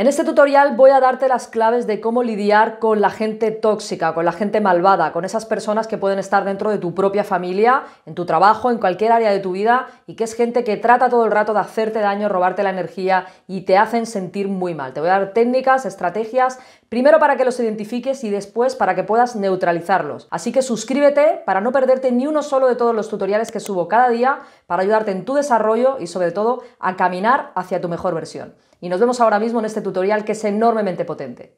En este tutorial voy a darte las claves de cómo lidiar con la gente tóxica, con la gente malvada, con esas personas que pueden estar dentro de tu propia familia, en tu trabajo, en cualquier área de tu vida y que es gente que trata todo el rato de hacerte daño, robarte la energía y te hacen sentir muy mal. Te voy a dar técnicas, estrategias Primero para que los identifiques y después para que puedas neutralizarlos. Así que suscríbete para no perderte ni uno solo de todos los tutoriales que subo cada día para ayudarte en tu desarrollo y sobre todo a caminar hacia tu mejor versión. Y nos vemos ahora mismo en este tutorial que es enormemente potente.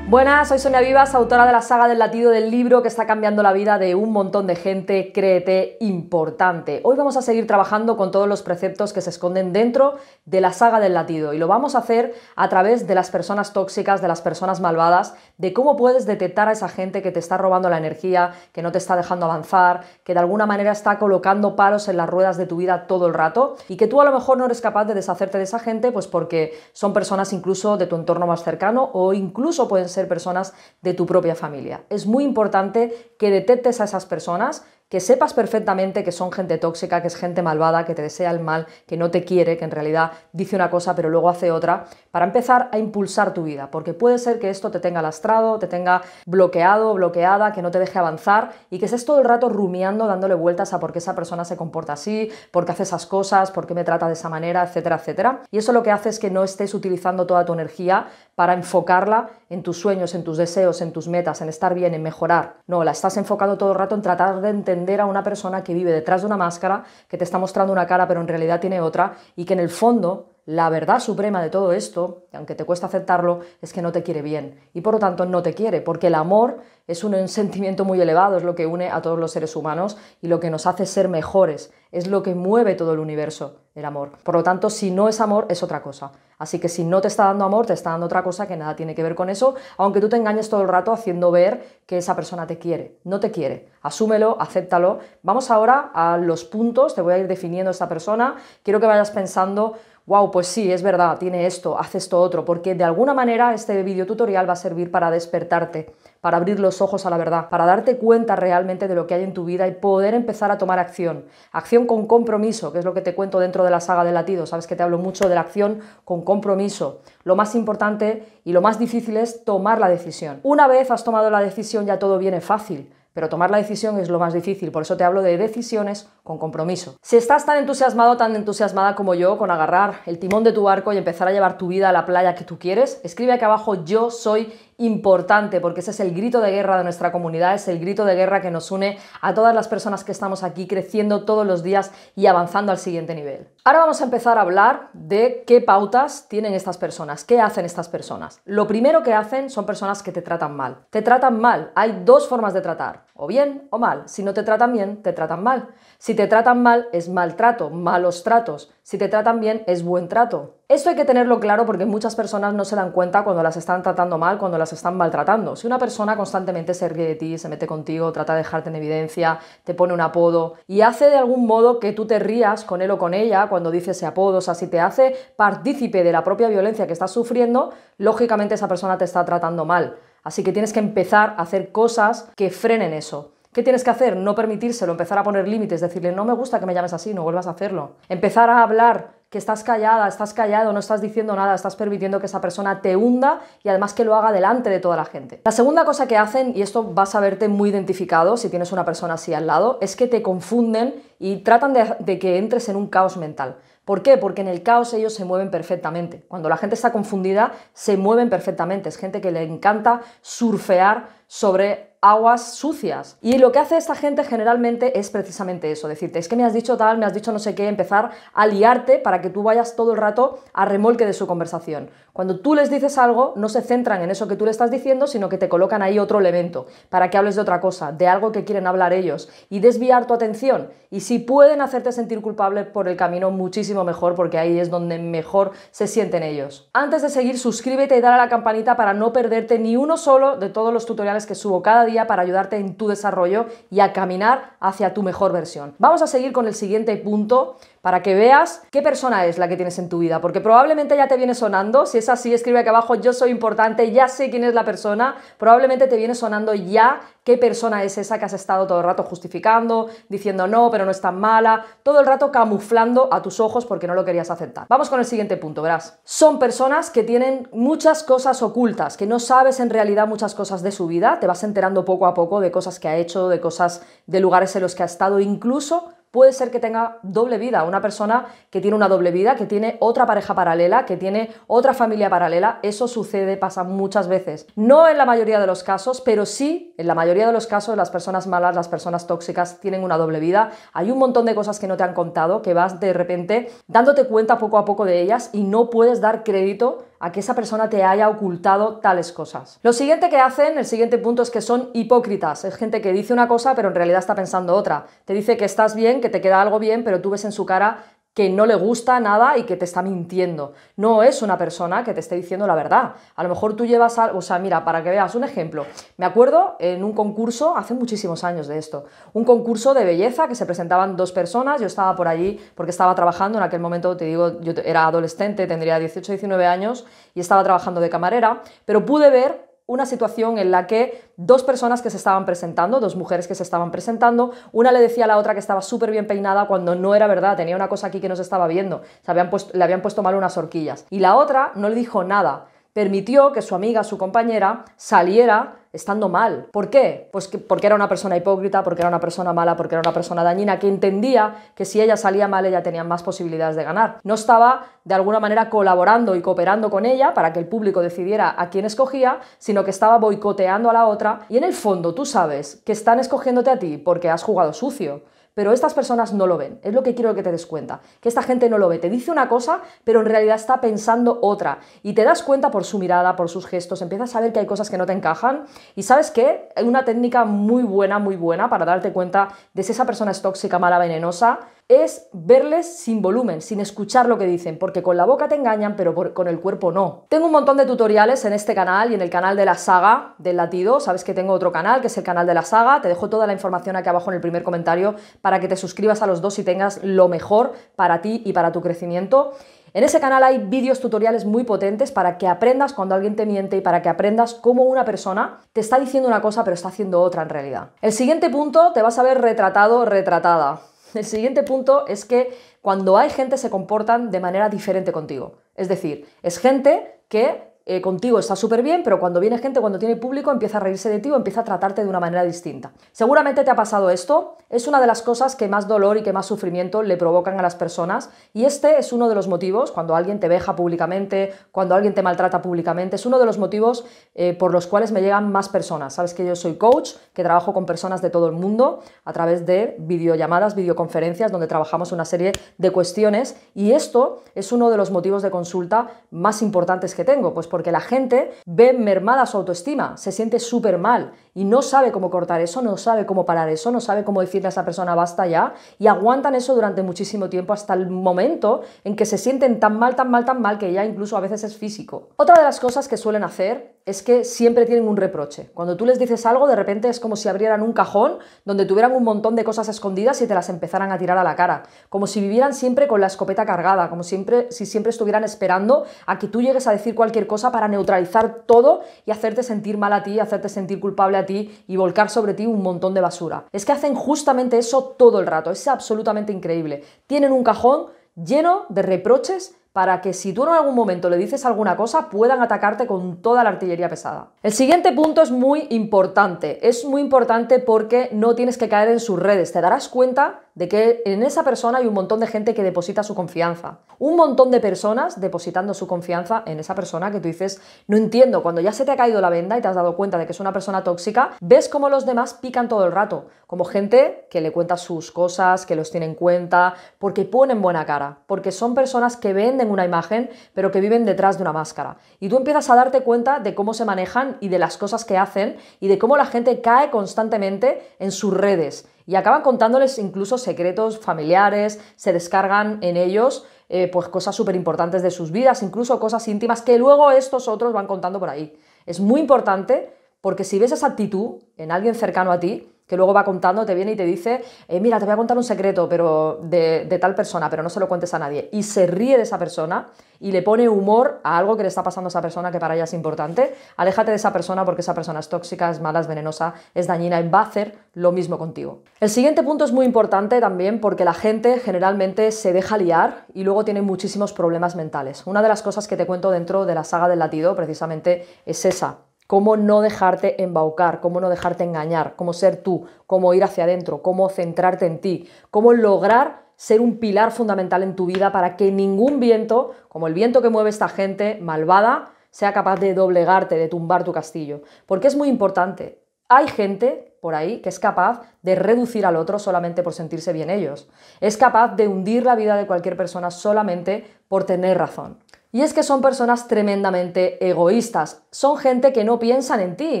Buenas, soy Sonia Vivas, autora de la saga del latido del libro que está cambiando la vida de un montón de gente, créete, importante. Hoy vamos a seguir trabajando con todos los preceptos que se esconden dentro de la saga del latido y lo vamos a hacer a través de las personas tóxicas, de las personas malvadas, de cómo puedes detectar a esa gente que te está robando la energía, que no te está dejando avanzar, que de alguna manera está colocando palos en las ruedas de tu vida todo el rato y que tú a lo mejor no eres capaz de deshacerte de esa gente pues porque son personas incluso de tu entorno más cercano o incluso pueden ser personas de tu propia familia. Es muy importante que detectes a esas personas, que sepas perfectamente que son gente tóxica, que es gente malvada, que te desea el mal, que no te quiere, que en realidad dice una cosa pero luego hace otra, para empezar a impulsar tu vida, porque puede ser que esto te tenga lastrado, te tenga bloqueado, bloqueada, que no te deje avanzar y que estés todo el rato rumiando, dándole vueltas a por qué esa persona se comporta así, por qué hace esas cosas, por qué me trata de esa manera, etcétera, etcétera. Y eso lo que hace es que no estés utilizando toda tu energía para enfocarla en tus sueños, en tus deseos, en tus metas, en estar bien, en mejorar. No, la estás enfocando todo el rato en tratar de entender a una persona que vive detrás de una máscara, que te está mostrando una cara pero en realidad tiene otra y que en el fondo la verdad suprema de todo esto, aunque te cuesta aceptarlo, es que no te quiere bien y por lo tanto no te quiere, porque el amor es un sentimiento muy elevado, es lo que une a todos los seres humanos y lo que nos hace ser mejores, es lo que mueve todo el universo, el amor. Por lo tanto, si no es amor, es otra cosa. Así que si no te está dando amor, te está dando otra cosa que nada tiene que ver con eso, aunque tú te engañes todo el rato haciendo ver que esa persona te quiere. No te quiere. Asúmelo, acéptalo. Vamos ahora a los puntos, te voy a ir definiendo esta persona. Quiero que vayas pensando wow, pues sí, es verdad, tiene esto, haces esto otro, porque de alguna manera este video tutorial va a servir para despertarte, para abrir los ojos a la verdad, para darte cuenta realmente de lo que hay en tu vida y poder empezar a tomar acción. Acción con compromiso, que es lo que te cuento dentro de la saga de latido, sabes que te hablo mucho de la acción con compromiso. Lo más importante y lo más difícil es tomar la decisión. Una vez has tomado la decisión ya todo viene fácil pero tomar la decisión es lo más difícil, por eso te hablo de decisiones con compromiso. Si estás tan entusiasmado, tan entusiasmada como yo con agarrar el timón de tu barco y empezar a llevar tu vida a la playa que tú quieres, escribe aquí abajo yo soy importante, porque ese es el grito de guerra de nuestra comunidad, es el grito de guerra que nos une a todas las personas que estamos aquí creciendo todos los días y avanzando al siguiente nivel. Ahora vamos a empezar a hablar de qué pautas tienen estas personas, qué hacen estas personas. Lo primero que hacen son personas que te tratan mal. Te tratan mal, hay dos formas de tratar o bien o mal. Si no te tratan bien, te tratan mal. Si te tratan mal, es maltrato, malos tratos. Si te tratan bien, es buen trato. Esto hay que tenerlo claro porque muchas personas no se dan cuenta cuando las están tratando mal, cuando las están maltratando. Si una persona constantemente se ríe de ti, se mete contigo, trata de dejarte en evidencia, te pone un apodo y hace de algún modo que tú te rías con él o con ella cuando dice ese apodo, o sea, si te hace partícipe de la propia violencia que estás sufriendo, lógicamente esa persona te está tratando mal. Así que tienes que empezar a hacer cosas que frenen eso. ¿Qué tienes que hacer? No permitírselo, empezar a poner límites, decirle, no me gusta que me llames así, no vuelvas a hacerlo. Empezar a hablar que estás callada, estás callado, no estás diciendo nada, estás permitiendo que esa persona te hunda y además que lo haga delante de toda la gente. La segunda cosa que hacen, y esto vas a verte muy identificado si tienes una persona así al lado, es que te confunden y tratan de, de que entres en un caos mental. ¿Por qué? Porque en el caos ellos se mueven perfectamente. Cuando la gente está confundida, se mueven perfectamente. Es gente que le encanta surfear sobre aguas sucias. Y lo que hace esta gente generalmente es precisamente eso, decirte, es que me has dicho tal, me has dicho no sé qué, empezar a liarte para que tú vayas todo el rato a remolque de su conversación. Cuando tú les dices algo, no se centran en eso que tú le estás diciendo, sino que te colocan ahí otro elemento para que hables de otra cosa, de algo que quieren hablar ellos y desviar tu atención. Y si pueden hacerte sentir culpable por el camino, muchísimo mejor, porque ahí es donde mejor se sienten ellos. Antes de seguir, suscríbete y dale a la campanita para no perderte ni uno solo de todos los tutoriales que subo cada día para ayudarte en tu desarrollo y a caminar hacia tu mejor versión. Vamos a seguir con el siguiente punto para que veas qué persona es la que tienes en tu vida, porque probablemente ya te viene sonando, si es así, escribe aquí abajo, yo soy importante, ya sé quién es la persona, probablemente te viene sonando ya qué persona es esa que has estado todo el rato justificando, diciendo no, pero no es tan mala, todo el rato camuflando a tus ojos porque no lo querías aceptar. Vamos con el siguiente punto, verás. Son personas que tienen muchas cosas ocultas, que no sabes en realidad muchas cosas de su vida, te vas enterando poco a poco de cosas que ha hecho, de cosas, de lugares en los que ha estado, incluso puede ser que tenga doble vida. Una persona que tiene una doble vida, que tiene otra pareja paralela, que tiene otra familia paralela, eso sucede, pasa muchas veces. No en la mayoría de los casos, pero sí, en la mayoría de los casos, las personas malas, las personas tóxicas tienen una doble vida. Hay un montón de cosas que no te han contado, que vas de repente dándote cuenta poco a poco de ellas y no puedes dar crédito a que esa persona te haya ocultado tales cosas. Lo siguiente que hacen, el siguiente punto es que son hipócritas. Es gente que dice una cosa pero en realidad está pensando otra. Te dice que estás bien, que te queda algo bien, pero tú ves en su cara que no le gusta nada y que te está mintiendo. No es una persona que te esté diciendo la verdad. A lo mejor tú llevas, algo... o sea, mira, para que veas un ejemplo. Me acuerdo en un concurso, hace muchísimos años de esto, un concurso de belleza que se presentaban dos personas, yo estaba por allí porque estaba trabajando, en aquel momento te digo, yo era adolescente, tendría 18, 19 años y estaba trabajando de camarera, pero pude ver una situación en la que dos personas que se estaban presentando, dos mujeres que se estaban presentando, una le decía a la otra que estaba súper bien peinada cuando no era verdad, tenía una cosa aquí que no se estaba viendo, se habían le habían puesto mal unas horquillas. Y la otra no le dijo nada permitió que su amiga, su compañera, saliera estando mal. ¿Por qué? Pues porque era una persona hipócrita, porque era una persona mala, porque era una persona dañina, que entendía que si ella salía mal ella tenía más posibilidades de ganar. No estaba de alguna manera colaborando y cooperando con ella para que el público decidiera a quién escogía, sino que estaba boicoteando a la otra. Y en el fondo tú sabes que están escogiéndote a ti porque has jugado sucio pero estas personas no lo ven. Es lo que quiero que te des cuenta, que esta gente no lo ve. Te dice una cosa, pero en realidad está pensando otra. Y te das cuenta por su mirada, por sus gestos, empiezas a ver que hay cosas que no te encajan. Y sabes qué? Una técnica muy buena, muy buena para darte cuenta de si esa persona es tóxica, mala, venenosa es verles sin volumen, sin escuchar lo que dicen, porque con la boca te engañan, pero con el cuerpo no. Tengo un montón de tutoriales en este canal y en el canal de la saga del latido, sabes que tengo otro canal, que es el canal de la saga, te dejo toda la información aquí abajo en el primer comentario para que te suscribas a los dos y tengas lo mejor para ti y para tu crecimiento. En ese canal hay vídeos tutoriales muy potentes para que aprendas cuando alguien te miente y para que aprendas cómo una persona te está diciendo una cosa pero está haciendo otra en realidad. El siguiente punto te vas a ver retratado, retratada. El siguiente punto es que cuando hay gente se comportan de manera diferente contigo. Es decir, es gente que eh, contigo está súper bien, pero cuando viene gente, cuando tiene público, empieza a reírse de ti o empieza a tratarte de una manera distinta. Seguramente te ha pasado esto, es una de las cosas que más dolor y que más sufrimiento le provocan a las personas y este es uno de los motivos, cuando alguien te veja públicamente, cuando alguien te maltrata públicamente, es uno de los motivos eh, por los cuales me llegan más personas. Sabes que yo soy coach, que trabajo con personas de todo el mundo a través de videollamadas, videoconferencias, donde trabajamos una serie de cuestiones y esto es uno de los motivos de consulta más importantes que tengo, pues porque la gente ve mermada su autoestima, se siente súper mal y no sabe cómo cortar eso, no sabe cómo parar eso, no sabe cómo decirle a esa persona basta ya y aguantan eso durante muchísimo tiempo hasta el momento en que se sienten tan mal, tan mal, tan mal que ya incluso a veces es físico. Otra de las cosas que suelen hacer es que siempre tienen un reproche. Cuando tú les dices algo, de repente es como si abrieran un cajón donde tuvieran un montón de cosas escondidas y te las empezaran a tirar a la cara, como si vivieran siempre con la escopeta cargada, como siempre, si siempre estuvieran esperando a que tú llegues a decir cualquier cosa para neutralizar todo y hacerte sentir mal a ti, hacerte sentir culpable ti y volcar sobre ti un montón de basura. Es que hacen justamente eso todo el rato, es absolutamente increíble. Tienen un cajón lleno de reproches para que si tú en algún momento le dices alguna cosa puedan atacarte con toda la artillería pesada. El siguiente punto es muy importante, es muy importante porque no tienes que caer en sus redes, te darás cuenta de que en esa persona hay un montón de gente que deposita su confianza. Un montón de personas depositando su confianza en esa persona que tú dices, no entiendo, cuando ya se te ha caído la venda y te has dado cuenta de que es una persona tóxica, ves cómo los demás pican todo el rato, como gente que le cuenta sus cosas, que los tiene en cuenta, porque ponen buena cara, porque son personas que venden una imagen, pero que viven detrás de una máscara. Y tú empiezas a darte cuenta de cómo se manejan y de las cosas que hacen y de cómo la gente cae constantemente en sus redes y acaban contándoles incluso secretos familiares, se descargan en ellos eh, pues cosas súper importantes de sus vidas, incluso cosas íntimas que luego estos otros van contando por ahí. Es muy importante porque si ves esa actitud en alguien cercano a ti, que luego va contando, te viene y te dice, eh, mira, te voy a contar un secreto pero de, de tal persona, pero no se lo cuentes a nadie. Y se ríe de esa persona y le pone humor a algo que le está pasando a esa persona que para ella es importante. Aléjate de esa persona porque esa persona es tóxica, es mala, es venenosa, es dañina y va a hacer lo mismo contigo. El siguiente punto es muy importante también porque la gente generalmente se deja liar y luego tiene muchísimos problemas mentales. Una de las cosas que te cuento dentro de la saga del latido precisamente es esa cómo no dejarte embaucar, cómo no dejarte engañar, cómo ser tú, cómo ir hacia adentro, cómo centrarte en ti, cómo lograr ser un pilar fundamental en tu vida para que ningún viento, como el viento que mueve esta gente malvada, sea capaz de doblegarte, de tumbar tu castillo. Porque es muy importante. Hay gente por ahí que es capaz de reducir al otro solamente por sentirse bien ellos. Es capaz de hundir la vida de cualquier persona solamente por tener razón. Y es que son personas tremendamente egoístas. Son gente que no piensan en ti,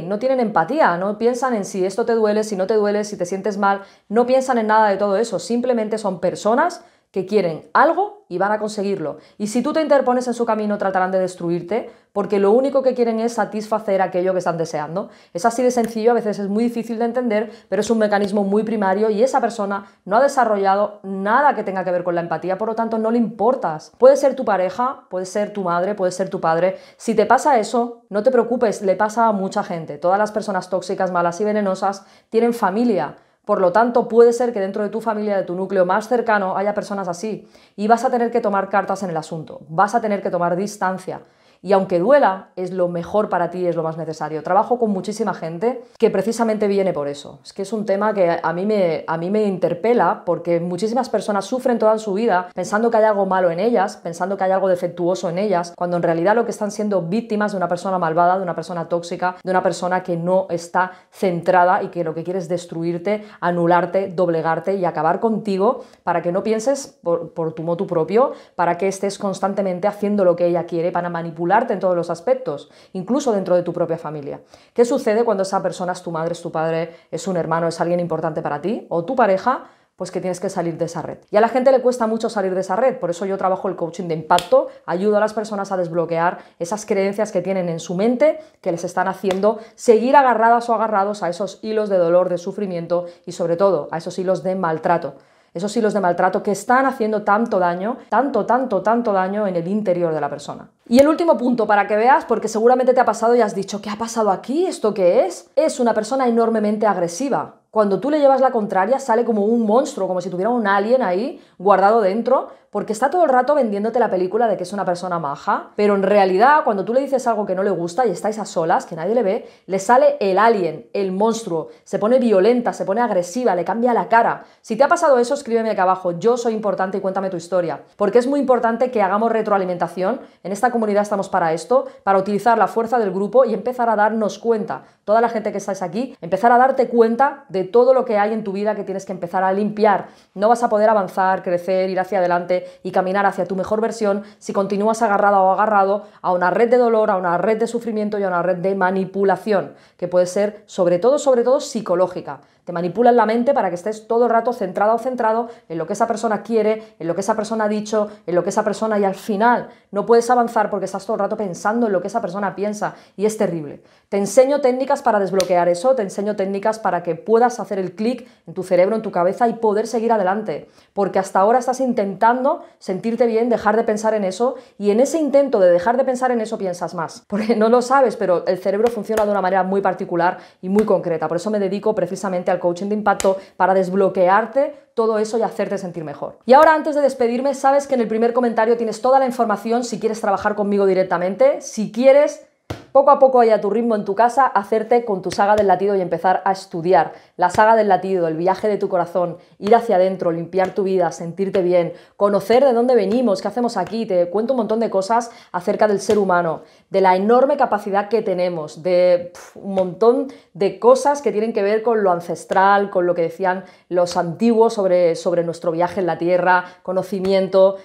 no tienen empatía, no piensan en si esto te duele, si no te duele, si te sientes mal, no piensan en nada de todo eso. Simplemente son personas que quieren algo y van a conseguirlo. Y si tú te interpones en su camino, tratarán de destruirte, porque lo único que quieren es satisfacer aquello que están deseando. Es así de sencillo, a veces es muy difícil de entender, pero es un mecanismo muy primario y esa persona no ha desarrollado nada que tenga que ver con la empatía, por lo tanto no le importas. Puede ser tu pareja, puede ser tu madre, puede ser tu padre. Si te pasa eso, no te preocupes, le pasa a mucha gente. Todas las personas tóxicas, malas y venenosas tienen familia. Por lo tanto, puede ser que dentro de tu familia, de tu núcleo más cercano, haya personas así y vas a tener que tomar cartas en el asunto, vas a tener que tomar distancia y aunque duela, es lo mejor para ti, es lo más necesario. Trabajo con muchísima gente que precisamente viene por eso. Es que es un tema que a mí me, a mí me interpela porque muchísimas personas sufren toda su vida pensando que hay algo malo en ellas, pensando que hay algo defectuoso en ellas, cuando en realidad lo que están siendo víctimas de una persona malvada, de una persona tóxica, de una persona que no está centrada y que lo que quiere es destruirte, anularte, doblegarte y acabar contigo para que no pienses por, tu motu propio, para que estés constantemente haciendo lo que ella quiere, para manipular en todos los aspectos, incluso dentro de tu propia familia. ¿Qué sucede cuando esa persona es tu madre, es tu padre, es un hermano, es alguien importante para ti o tu pareja? pues que tienes que salir de esa red. Y a la gente le cuesta mucho salir de esa red, por eso yo trabajo el coaching de impacto, ayudo a las personas a desbloquear esas creencias que tienen en su mente que les están haciendo seguir agarradas o agarrados a esos hilos de dolor, de sufrimiento y sobre todo a esos hilos de maltrato. Esos hilos de maltrato que están haciendo tanto daño, tanto, tanto, tanto daño en el interior de la persona. Y el último punto para que veas, porque seguramente te ha pasado y has dicho, ¿qué ha pasado aquí? ¿Esto qué es? Es una persona enormemente agresiva cuando tú le llevas la contraria, sale como un monstruo, como si tuviera un alien ahí guardado dentro, porque está todo el rato vendiéndote la película de que es una persona maja, pero en realidad cuando tú le dices algo que no le gusta y estáis a solas, que nadie le ve, le sale el alien, el monstruo, se pone violenta, se pone agresiva, le cambia la cara. Si te ha pasado eso, escríbeme acá abajo, yo soy importante y cuéntame tu historia, porque es muy importante que hagamos retroalimentación, en esta comunidad estamos para esto, para utilizar la fuerza del grupo y empezar a darnos cuenta, toda la gente que estáis aquí, empezar a darte cuenta de todo lo que hay en tu vida que tienes que empezar a limpiar. No vas a poder avanzar, crecer, ir hacia adelante y caminar hacia tu mejor versión si continúas agarrado o agarrado a una red de dolor, a una red de sufrimiento y a una red de manipulación, que puede ser sobre todo, sobre todo psicológica. Te manipulan la mente para que estés todo el rato centrado o centrado en lo que esa persona quiere, en lo que esa persona ha dicho, en lo que esa persona y al final no puedes avanzar porque estás todo el rato pensando en lo que esa persona piensa y es terrible. Te enseño técnicas para desbloquear eso, te enseño técnicas para que puedas hacer el clic en tu cerebro, en tu cabeza y poder seguir adelante, porque hasta ahora estás intentando sentirte bien, dejar de pensar en eso y en ese intento de dejar de pensar en eso piensas más, porque no lo sabes, pero el cerebro funciona de una manera muy particular y muy concreta, por eso me dedico precisamente a al coaching de impacto para desbloquearte todo eso y hacerte sentir mejor. Y ahora antes de despedirme, sabes que en el primer comentario tienes toda la información si quieres trabajar conmigo directamente, si quieres poco a poco hay a tu ritmo en tu casa, hacerte con tu saga del latido y empezar a estudiar la saga del latido, el viaje de tu corazón, ir hacia adentro, limpiar tu vida, sentirte bien, conocer de dónde venimos, qué hacemos aquí, te cuento un montón de cosas acerca del ser humano, de la enorme capacidad que tenemos, de un montón de cosas que tienen que ver con lo ancestral, con lo que decían los antiguos sobre, sobre nuestro viaje en la Tierra, conocimiento.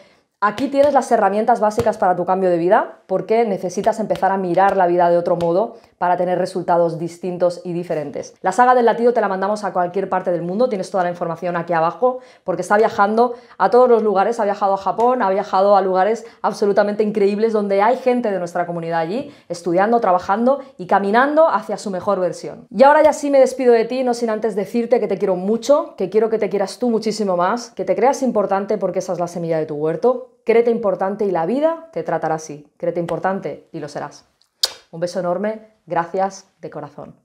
Aquí tienes las herramientas básicas para tu cambio de vida porque necesitas empezar a mirar la vida de otro modo para tener resultados distintos y diferentes. La saga del latido te la mandamos a cualquier parte del mundo, tienes toda la información aquí abajo, porque está viajando a todos los lugares, ha viajado a Japón, ha viajado a lugares absolutamente increíbles donde hay gente de nuestra comunidad allí, estudiando, trabajando y caminando hacia su mejor versión. Y ahora ya sí me despido de ti, no sin antes decirte que te quiero mucho, que quiero que te quieras tú muchísimo más, que te creas importante porque esa es la semilla de tu huerto, Créete importante y la vida te tratará así. Créete importante y lo serás. Un beso enorme, gracias de corazón.